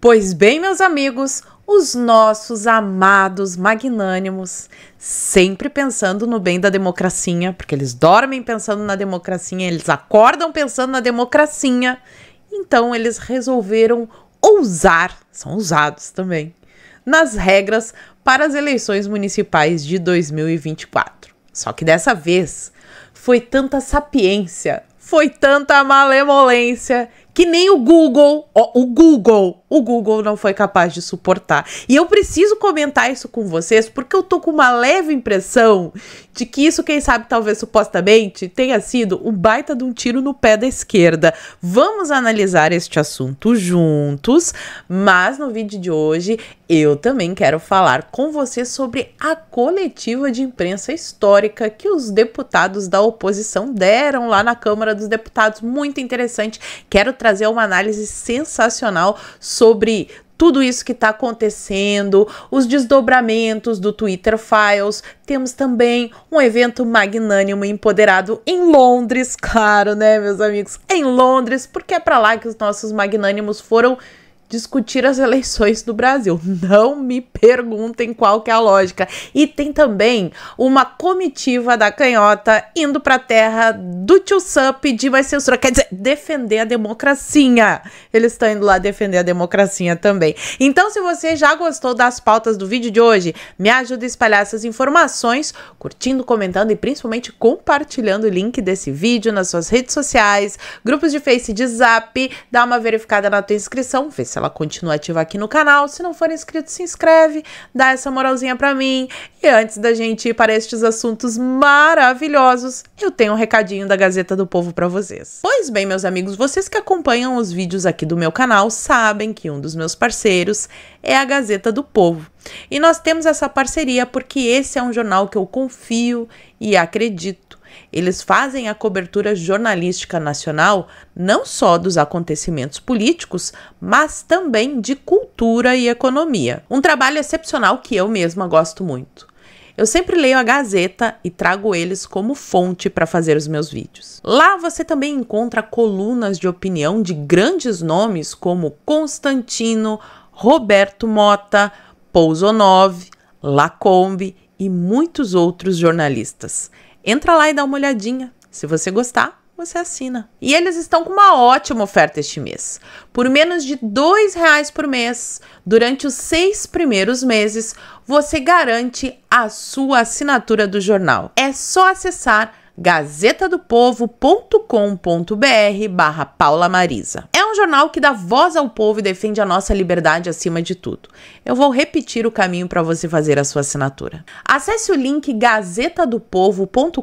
Pois bem, meus amigos, os nossos amados magnânimos, sempre pensando no bem da democracia, porque eles dormem pensando na democracia, eles acordam pensando na democracia. Então eles resolveram ousar, são ousados também, nas regras para as eleições municipais de 2024. Só que dessa vez foi tanta sapiência, foi tanta malemolência que nem o Google, ó, o Google o Google não foi capaz de suportar. E eu preciso comentar isso com vocês porque eu tô com uma leve impressão de que isso, quem sabe, talvez supostamente tenha sido um baita de um tiro no pé da esquerda. Vamos analisar este assunto juntos, mas no vídeo de hoje eu também quero falar com vocês sobre a coletiva de imprensa histórica que os deputados da oposição deram lá na Câmara dos Deputados. Muito interessante. Quero trazer uma análise sensacional sobre sobre tudo isso que está acontecendo, os desdobramentos do Twitter Files. Temos também um evento magnânimo e empoderado em Londres, claro, né, meus amigos? Em Londres, porque é para lá que os nossos magnânimos foram discutir as eleições do Brasil. Não me perguntem qual que é a lógica. E tem também uma comitiva da canhota indo para a terra do tio Sam pedir mais censura, quer dizer, defender a democracia. Eles estão indo lá defender a democracia também. Então, se você já gostou das pautas do vídeo de hoje, me ajuda a espalhar essas informações, curtindo, comentando e principalmente compartilhando o link desse vídeo nas suas redes sociais, grupos de Face e de Zap, dá uma verificada na tua inscrição, vê se ela continua ativa aqui no canal. Se não for inscrito, se inscreve, dá essa moralzinha para mim. E antes da gente ir para estes assuntos maravilhosos, eu tenho um recadinho da Gazeta do Povo para vocês. Pois bem, meus amigos, vocês que acompanham os vídeos aqui do meu canal sabem que um dos meus parceiros é a Gazeta do Povo. E nós temos essa parceria porque esse é um jornal que eu confio e acredito eles fazem a cobertura jornalística nacional não só dos acontecimentos políticos, mas também de cultura e economia. Um trabalho excepcional que eu mesma gosto muito. Eu sempre leio a Gazeta e trago eles como fonte para fazer os meus vídeos. Lá você também encontra colunas de opinião de grandes nomes como Constantino, Roberto Mota, Pousonov, Lacombe e muitos outros jornalistas. Entra lá e dá uma olhadinha. Se você gostar, você assina. E eles estão com uma ótima oferta este mês. Por menos de R$ reais por mês, durante os seis primeiros meses, você garante a sua assinatura do jornal. É só acessar gazetadopovo.com.br barra Paula Marisa. É um jornal que dá voz ao povo e defende a nossa liberdade acima de tudo. Eu vou repetir o caminho para você fazer a sua assinatura. Acesse o link gazetadopovo.com.br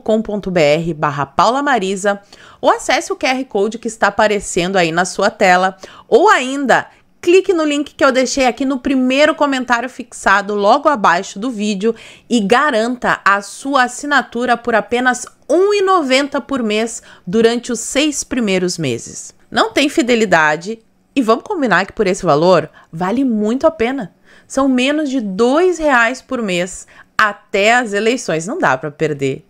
barra Paula Marisa ou acesse o QR Code que está aparecendo aí na sua tela ou ainda clique no link que eu deixei aqui no primeiro comentário fixado logo abaixo do vídeo e garanta a sua assinatura por apenas R$ 1,90 por mês durante os seis primeiros meses. Não tem fidelidade e vamos combinar que por esse valor vale muito a pena. São menos de R$ 2,00 por mês até as eleições, não dá para perder.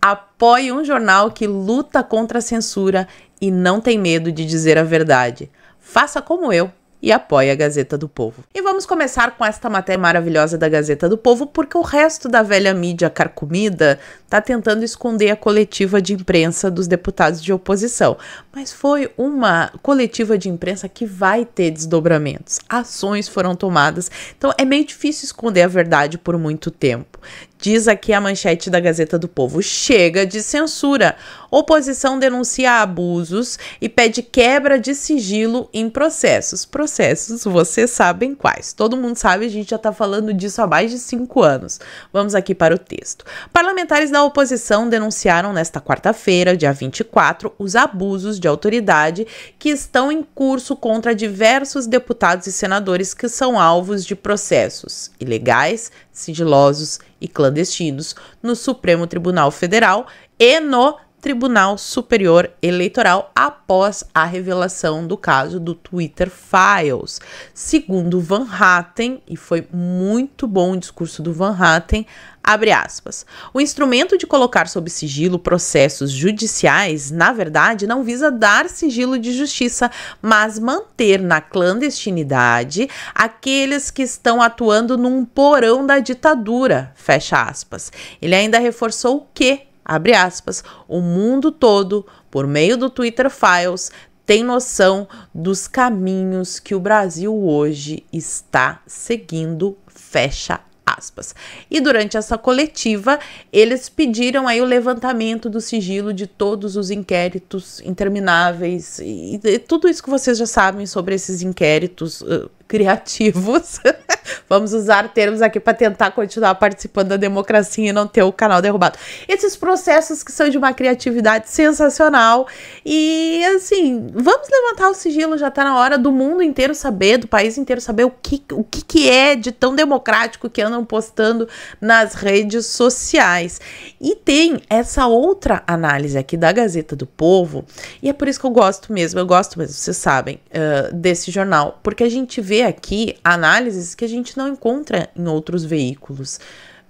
Apoie um jornal que luta contra a censura e não tem medo de dizer a verdade. Faça como eu e apoia a Gazeta do Povo. E vamos começar com esta matéria maravilhosa da Gazeta do Povo, porque o resto da velha mídia carcomida está tentando esconder a coletiva de imprensa dos deputados de oposição. Mas foi uma coletiva de imprensa que vai ter desdobramentos. Ações foram tomadas, então é meio difícil esconder a verdade por muito tempo. Diz aqui a manchete da Gazeta do Povo. Chega de censura. Oposição denuncia abusos e pede quebra de sigilo em processos. Processos, vocês sabem quais. Todo mundo sabe, a gente já está falando disso há mais de cinco anos. Vamos aqui para o texto. Parlamentares da oposição denunciaram nesta quarta-feira, dia 24, os abusos de autoridade que estão em curso contra diversos deputados e senadores que são alvos de processos ilegais, sigilosos e clandestinos no Supremo Tribunal Federal e no Tribunal Superior Eleitoral após a revelação do caso do Twitter Files. Segundo Van Hatten, e foi muito bom o discurso do Van Hatten, abre aspas. O instrumento de colocar sob sigilo processos judiciais, na verdade, não visa dar sigilo de justiça, mas manter na clandestinidade aqueles que estão atuando num porão da ditadura, fecha aspas. Ele ainda reforçou o que abre aspas, o mundo todo, por meio do Twitter Files, tem noção dos caminhos que o Brasil hoje está seguindo, fecha aspas. E durante essa coletiva, eles pediram aí o levantamento do sigilo de todos os inquéritos intermináveis e, e tudo isso que vocês já sabem sobre esses inquéritos uh, criativos Vamos usar termos aqui para tentar continuar participando da democracia e não ter o canal derrubado. Esses processos que são de uma criatividade sensacional e assim, vamos levantar o sigilo, já tá na hora do mundo inteiro saber, do país inteiro saber o que o que, que é de tão democrático que andam postando nas redes sociais. E tem essa outra análise aqui da Gazeta do Povo, e é por isso que eu gosto mesmo, eu gosto mesmo, vocês sabem, uh, desse jornal, porque a gente vê aqui análises que a gente não encontra em outros veículos.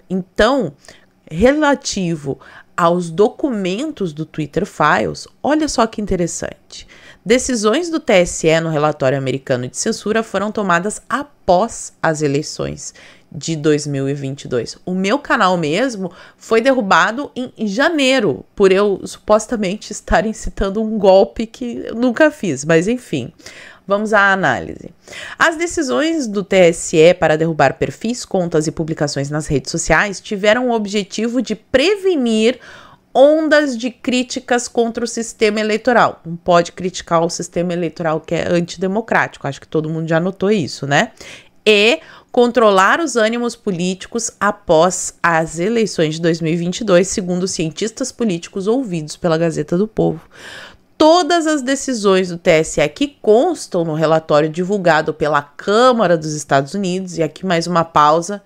Então, relativo aos documentos do Twitter Files, olha só que interessante. Decisões do TSE no relatório americano de censura foram tomadas após as eleições de 2022. O meu canal mesmo foi derrubado em janeiro por eu supostamente estar incitando um golpe que eu nunca fiz, mas enfim. Vamos à análise. As decisões do TSE para derrubar perfis, contas e publicações nas redes sociais tiveram o objetivo de prevenir ondas de críticas contra o sistema eleitoral. Não pode criticar o sistema eleitoral que é antidemocrático. Acho que todo mundo já notou isso, né? E controlar os ânimos políticos após as eleições de 2022, segundo cientistas políticos ouvidos pela Gazeta do Povo todas as decisões do TSE que constam no relatório divulgado pela Câmara dos Estados Unidos, e aqui mais uma pausa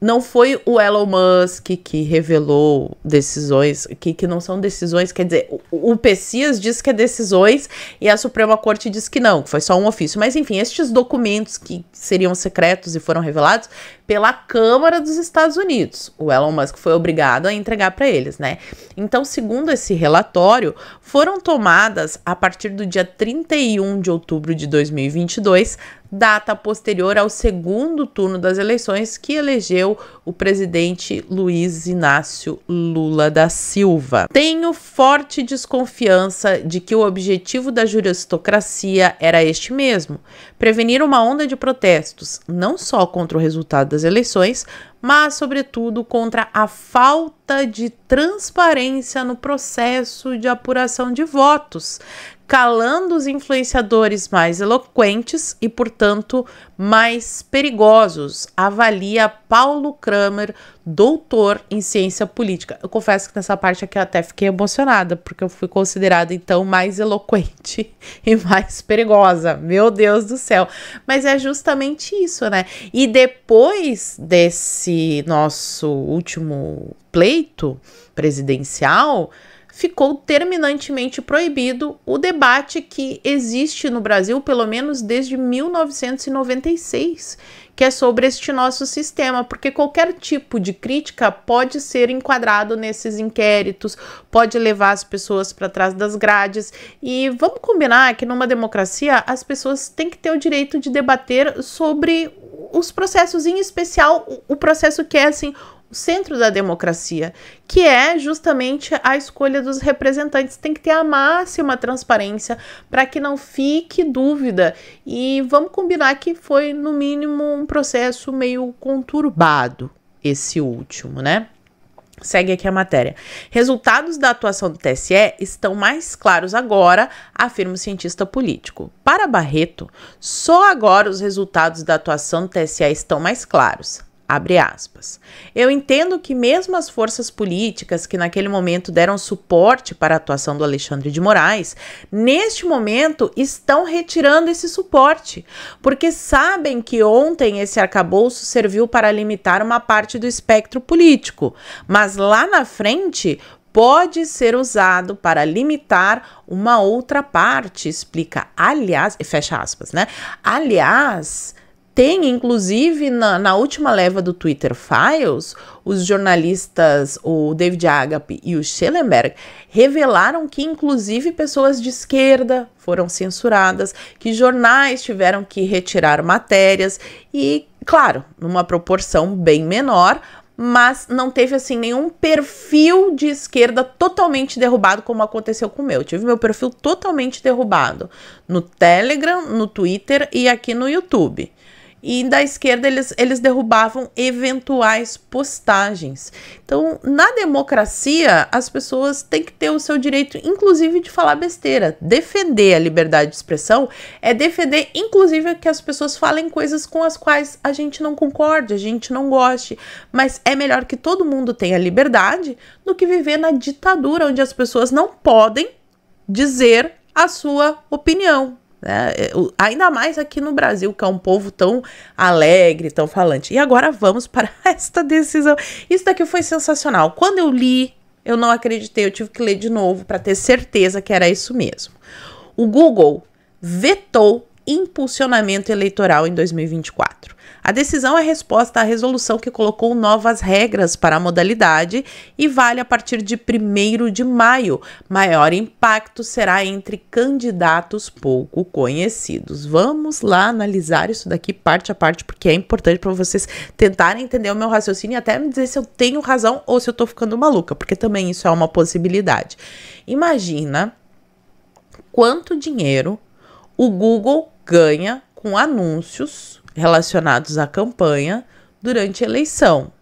não foi o Elon Musk que revelou decisões, que, que não são decisões, quer dizer, o, o Pessias diz que é decisões e a Suprema Corte diz que não, que foi só um ofício. Mas enfim, estes documentos que seriam secretos e foram revelados pela Câmara dos Estados Unidos. O Elon Musk foi obrigado a entregar para eles, né? Então, segundo esse relatório, foram tomadas a partir do dia 31 de outubro de 2022 data posterior ao segundo turno das eleições que elegeu o presidente Luiz Inácio Lula da Silva. Tenho forte desconfiança de que o objetivo da juristocracia era este mesmo: prevenir uma onda de protestos, não só contra o resultado das eleições, mas, sobretudo, contra a falta de transparência no processo de apuração de votos, calando os influenciadores mais eloquentes e, portanto, mais perigosos, avalia Paulo Kramer, doutor em ciência política. Eu confesso que nessa parte aqui eu até fiquei emocionada, porque eu fui considerada então mais eloquente e mais perigosa. Meu Deus do céu. Mas é justamente isso, né? E depois desse nosso último pleito presidencial, ficou terminantemente proibido o debate que existe no Brasil, pelo menos desde 1996, que é sobre este nosso sistema, porque qualquer tipo de crítica pode ser enquadrado nesses inquéritos, pode levar as pessoas para trás das grades. E vamos combinar que numa democracia as pessoas têm que ter o direito de debater sobre os processos, em especial o processo que é assim centro da democracia, que é justamente a escolha dos representantes. Tem que ter a máxima transparência para que não fique dúvida. E vamos combinar que foi, no mínimo, um processo meio conturbado, esse último, né? Segue aqui a matéria. Resultados da atuação do TSE estão mais claros agora, afirma o cientista político. Para Barreto, só agora os resultados da atuação do TSE estão mais claros. Abre aspas. Eu entendo que mesmo as forças políticas que naquele momento deram suporte para a atuação do Alexandre de Moraes, neste momento estão retirando esse suporte, porque sabem que ontem esse arcabouço serviu para limitar uma parte do espectro político, mas lá na frente pode ser usado para limitar uma outra parte, explica. Aliás, fecha aspas, né? Aliás, tem, inclusive, na, na, última leva do Twitter Files, os jornalistas, o David Agape e o Schellenberg, revelaram que, inclusive, pessoas de esquerda foram censuradas, que jornais tiveram que retirar matérias e, claro, numa proporção bem menor, mas não teve assim nenhum perfil de esquerda totalmente derrubado como aconteceu com o meu. Eu tive meu perfil totalmente derrubado no Telegram, no Twitter e aqui no YouTube e da esquerda eles, eles derrubavam eventuais postagens. Então, na democracia, as pessoas têm que ter o seu direito, inclusive, de falar besteira. Defender a liberdade de expressão é defender, inclusive, que as pessoas falem coisas com as quais a gente não concorde, a gente não goste. Mas é melhor que todo mundo tenha liberdade do que viver na ditadura, onde as pessoas não podem dizer a sua opinião, né? É, ainda mais aqui no Brasil, que é um povo tão alegre, tão falante. E agora vamos para esta decisão. Isso daqui foi sensacional. Quando eu li, eu não acreditei, eu tive que ler de novo para ter certeza que era isso mesmo. O Google vetou impulsionamento eleitoral em 2024. A decisão é resposta à resolução que colocou novas regras para a modalidade e vale a partir de 1 de maio. Maior impacto será entre candidatos pouco conhecidos. Vamos lá analisar isso daqui parte a parte, porque é importante para vocês tentarem entender o meu raciocínio e até me dizer se eu tenho razão ou se eu estou ficando maluca, porque também isso é uma possibilidade. Imagina quanto dinheiro o Google ganha com anúncios relacionados à campanha durante a eleição.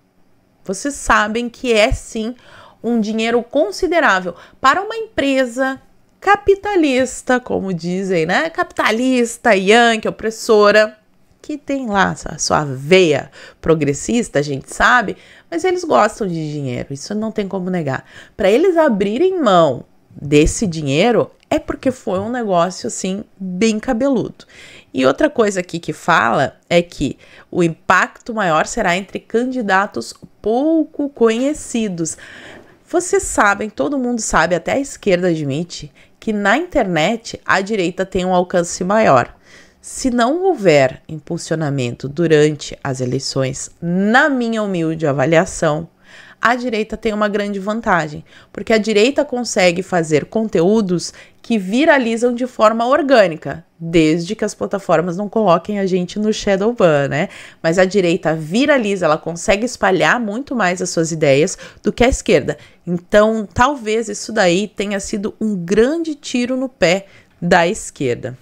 Vocês sabem que é sim um dinheiro considerável para uma empresa capitalista, como dizem, né? Capitalista, yankee, opressora, que tem lá a sua veia progressista, a gente sabe, mas eles gostam de dinheiro, isso não tem como negar. Para eles abrirem mão desse dinheiro é porque foi um negócio assim bem cabeludo. E outra coisa aqui que fala é que o impacto maior será entre candidatos pouco conhecidos. Vocês sabem, todo mundo sabe, até a esquerda admite, que na internet a direita tem um alcance maior. Se não houver impulsionamento durante as eleições, na minha humilde avaliação, a direita tem uma grande vantagem, porque a direita consegue fazer conteúdos que viralizam de forma orgânica, desde que as plataformas não coloquem a gente no shadow ban, né? Mas a direita viraliza, ela consegue espalhar muito mais as suas ideias do que a esquerda. Então, talvez isso daí tenha sido um grande tiro no pé da esquerda.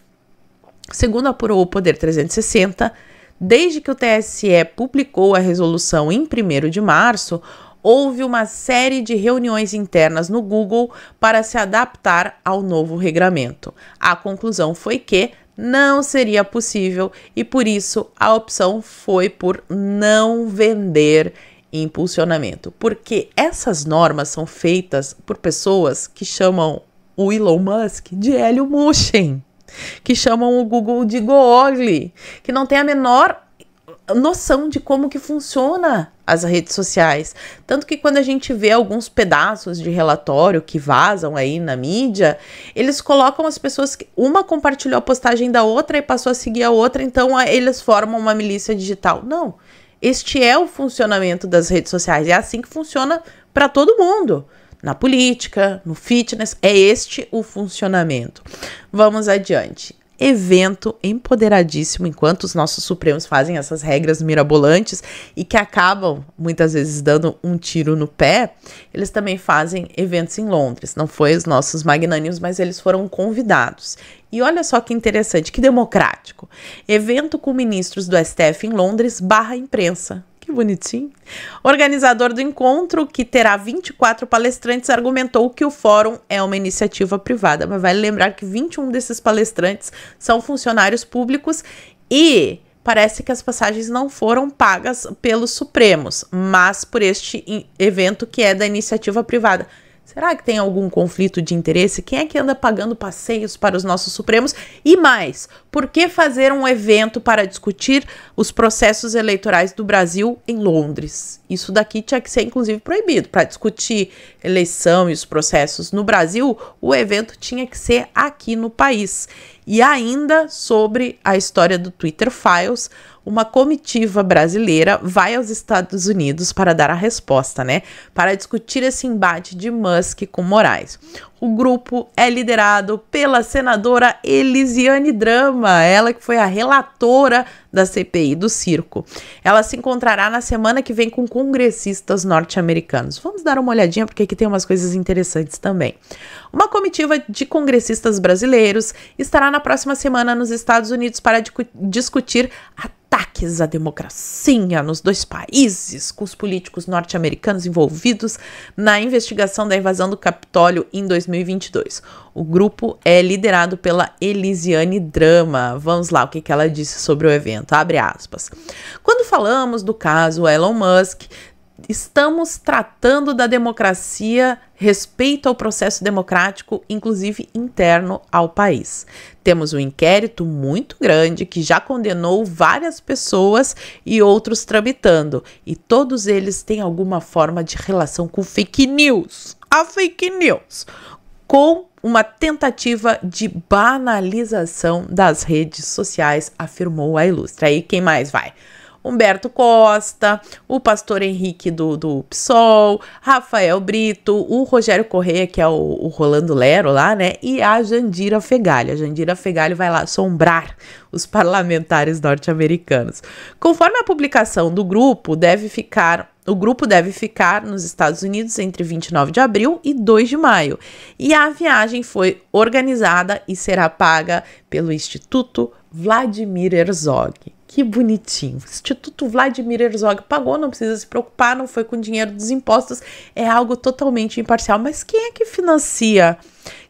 Segundo apurou o Poder 360, desde que o TSE publicou a resolução em 1 de março, houve uma série de reuniões internas no Google para se adaptar ao novo regramento. A conclusão foi que não seria possível e por isso a opção foi por não vender impulsionamento, porque essas normas são feitas por pessoas que chamam o Elon Musk de Hélio Mushin, que chamam o Google de Googly, que não tem a menor noção de como que funciona as redes sociais. Tanto que quando a gente vê alguns pedaços de relatório que vazam aí na mídia, eles colocam as pessoas que uma compartilhou a postagem da outra e passou a seguir a outra, então ah, eles formam uma milícia digital. Não. Este é o funcionamento das redes sociais. É assim que funciona para todo mundo. Na política, no fitness, é este o funcionamento. Vamos adiante evento empoderadíssimo, enquanto os nossos Supremos fazem essas regras mirabolantes e que acabam muitas vezes dando um tiro no pé, eles também fazem eventos em Londres. Não foi os nossos magnânimos, mas eles foram convidados. E olha só que interessante, que democrático. Evento com ministros do STF em Londres barra imprensa que bonitinho. Organizador do encontro, que terá 24 palestrantes, argumentou que o fórum é uma iniciativa privada. Mas vale lembrar que 21 desses palestrantes são funcionários públicos e parece que as passagens não foram pagas pelos Supremos, mas por este evento que é da iniciativa privada. Será que tem algum conflito de interesse? Quem é que anda pagando passeios para os nossos Supremos? E mais, por que fazer um evento para discutir os processos eleitorais do Brasil em Londres? Isso daqui tinha que ser, inclusive, proibido. Para discutir eleição e os processos no Brasil, o evento tinha que ser aqui no país. E ainda sobre a história do Twitter Files, uma comitiva brasileira vai aos Estados Unidos para dar a resposta, né? Para discutir esse embate de Musk com Moraes. O grupo é liderado pela senadora Elisiane Drama, ela que foi a relatora da CPI do circo. Ela se encontrará na semana que vem com congressistas norte-americanos. Vamos dar uma olhadinha porque aqui tem umas coisas interessantes também. Uma comitiva de congressistas brasileiros estará na próxima semana nos Estados Unidos para discutir a ataques à democracia nos dois países, com os políticos norte-americanos envolvidos na investigação da invasão do Capitólio em 2022. O grupo é liderado pela Elisiane Drama. Vamos lá, o que, que ela disse sobre o evento? Abre aspas. Quando falamos do caso Elon Musk, estamos tratando da democracia, respeito ao processo democrático, inclusive interno ao país. Temos um inquérito muito grande que já condenou várias pessoas e outros tramitando, e todos eles têm alguma forma de relação com fake news. A fake news com uma tentativa de banalização das redes sociais, afirmou a ilustre. Aí quem mais vai? Humberto Costa, o pastor Henrique do, do PSOL, Rafael Brito, o Rogério Correia, que é o, o Rolando Lero lá, né? E a Jandira Fegalho. A Jandira Fegalho vai lá assombrar os parlamentares norte-americanos. Conforme a publicação do grupo, deve ficar o grupo deve ficar nos Estados Unidos entre 29 de abril e 2 de maio. E a viagem foi organizada e será paga pelo Instituto Vladimir Herzog. Que bonitinho. O Instituto Vladimir Herzog pagou, não precisa se preocupar, não foi com dinheiro dos impostos, é algo totalmente imparcial. Mas quem é que financia?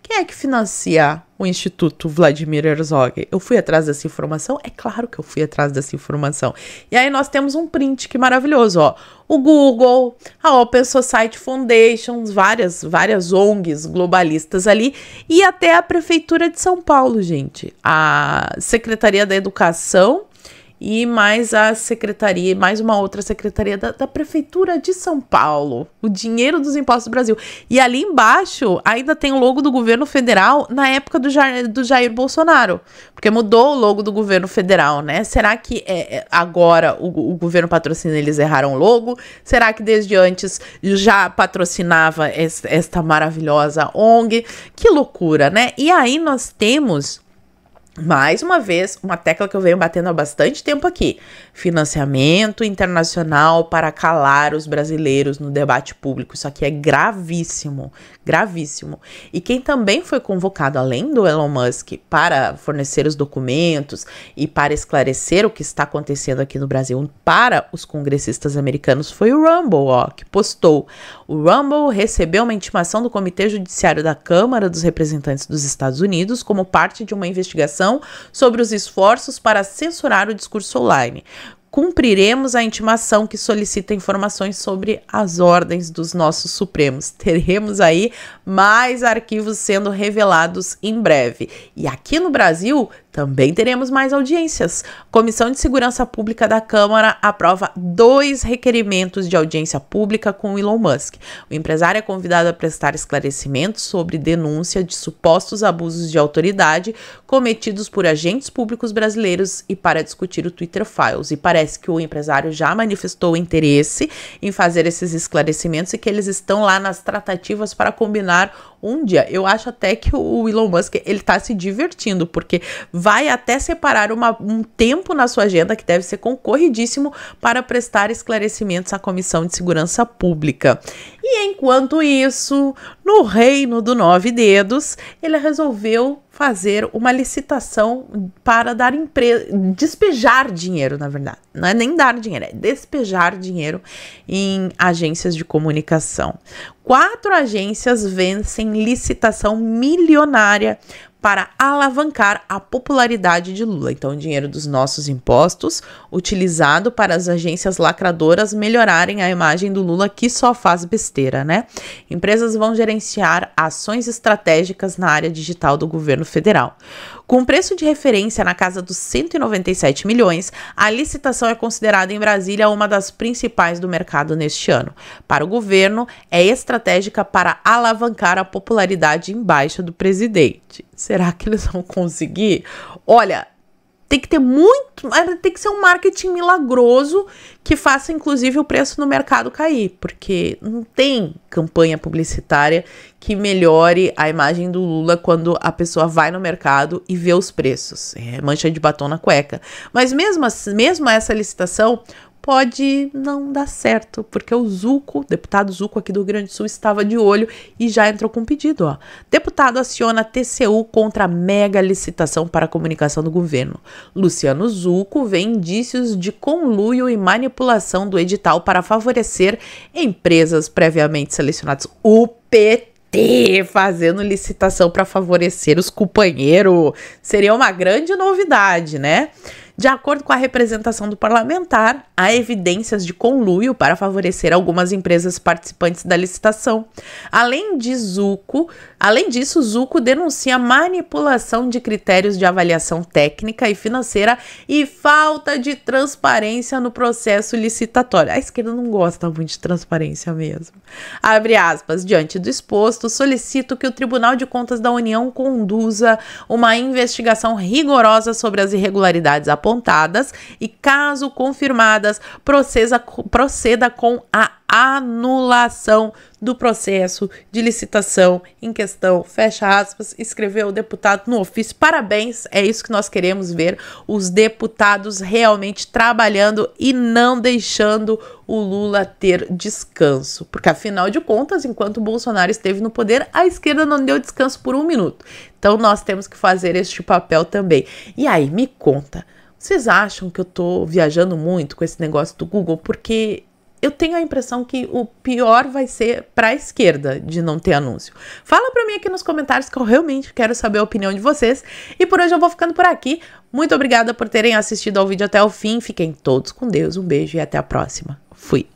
Quem é que financia o Instituto Vladimir Herzog? Eu fui atrás dessa informação? É claro que eu fui atrás dessa informação. E aí nós temos um print que maravilhoso, ó. O Google, a Open Society Foundation, várias, várias ONGs globalistas ali e até a prefeitura de São Paulo, gente. A Secretaria da Educação e mais a secretaria, mais uma outra secretaria da, da, Prefeitura de São Paulo. O dinheiro dos impostos do Brasil. E ali embaixo ainda tem o logo do governo federal na época do Jair, do Jair Bolsonaro, porque mudou o logo do governo federal, né? Será que é, é, agora o, o governo patrocina eles erraram o logo? Será que desde antes já patrocinava es, esta maravilhosa ONG? Que loucura, né? E aí nós temos mais uma vez, uma tecla que eu venho batendo há bastante tempo aqui: financiamento internacional para calar os brasileiros no debate público. Isso aqui é gravíssimo, gravíssimo. E quem também foi convocado, além do Elon Musk, para fornecer os documentos e para esclarecer o que está acontecendo aqui no Brasil para os congressistas americanos foi o Rumble, ó, que postou. O Rumble recebeu uma intimação do Comitê Judiciário da Câmara dos Representantes dos Estados Unidos como parte de uma investigação sobre os esforços para censurar o discurso online. Cumpriremos a intimação que solicita informações sobre as ordens dos nossos Supremos. Teremos aí mais arquivos sendo revelados em breve. E aqui no Brasil, também teremos mais audiências. Comissão de Segurança Pública da Câmara aprova dois requerimentos de audiência pública com Elon Musk. O empresário é convidado a prestar esclarecimentos sobre denúncia de supostos abusos de autoridade cometidos por agentes públicos brasileiros e para discutir o Twitter Files. E parece que o empresário já manifestou interesse em fazer esses esclarecimentos e que eles estão lá nas tratativas para combinar um dia. Eu acho até que o Elon Musk ele tá se divertindo, porque vai até separar uma, um tempo na sua agenda que deve ser concorridíssimo para prestar esclarecimentos à Comissão de Segurança Pública. E enquanto isso, no reino do nove dedos, ele resolveu fazer uma licitação para dar empresa, despejar dinheiro, na verdade. Não é nem dar dinheiro, é despejar dinheiro em agências de comunicação. Quatro agências vencem licitação milionária para alavancar a popularidade de Lula. Então, o dinheiro dos nossos impostos, utilizado para as agências lacradoras melhorarem a imagem do Lula, que só faz besteira, né? Empresas vão gerenciar ações estratégicas na área digital do governo federal. Com preço de referência na casa dos 197 milhões, a licitação é considerada em Brasília uma das principais do mercado neste ano. Para o governo, é estratégica para alavancar a popularidade em baixa do presidente. Será que eles vão conseguir? Olha, tem que ter muito, tem que ser um marketing milagroso que faça inclusive o preço no mercado cair, porque não tem campanha publicitária que melhore a imagem do Lula quando a pessoa vai no mercado e vê os preços. É mancha de batom na cueca. Mas mesmo assim, mesmo essa licitação pode não dar certo, porque o Zuco, deputado Zuco aqui do Rio Grande do Sul, estava de olho e já entrou com um pedido. Ó. Deputado aciona TCU contra a mega licitação para a comunicação do governo. Luciano Zuco vê indícios de conluio e manipulação do edital para favorecer empresas previamente selecionadas. O PT fazendo licitação para favorecer os companheiros seria uma grande novidade, né? De acordo com a representação do parlamentar, há evidências de conluio para favorecer algumas empresas participantes da licitação, além de Zuco Além disso, Zuko denuncia manipulação de critérios de avaliação técnica e financeira e falta de transparência no processo licitatório. A esquerda não gosta muito de transparência mesmo. Abre aspas. Diante do exposto, solicito que o Tribunal de Contas da União conduza uma investigação rigorosa sobre as irregularidades apontadas e, caso confirmadas, proceda, proceda com a anulação do processo de licitação em questão, fecha aspas, escreveu o deputado no ofício. Parabéns, é isso que nós queremos ver, os deputados realmente trabalhando e não deixando o Lula ter descanso, porque afinal de contas, enquanto o Bolsonaro esteve no poder, a esquerda não deu descanso por um minuto. Então nós temos que fazer este papel também. E aí, me conta, vocês acham que eu tô viajando muito com esse negócio do Google? Porque eu tenho a impressão que o pior vai ser para a esquerda de não ter anúncio. Fala para mim aqui nos comentários que eu realmente quero saber a opinião de vocês. E por hoje eu vou ficando por aqui. Muito obrigada por terem assistido ao vídeo até o fim. Fiquem todos com Deus. Um beijo e até a próxima. Fui.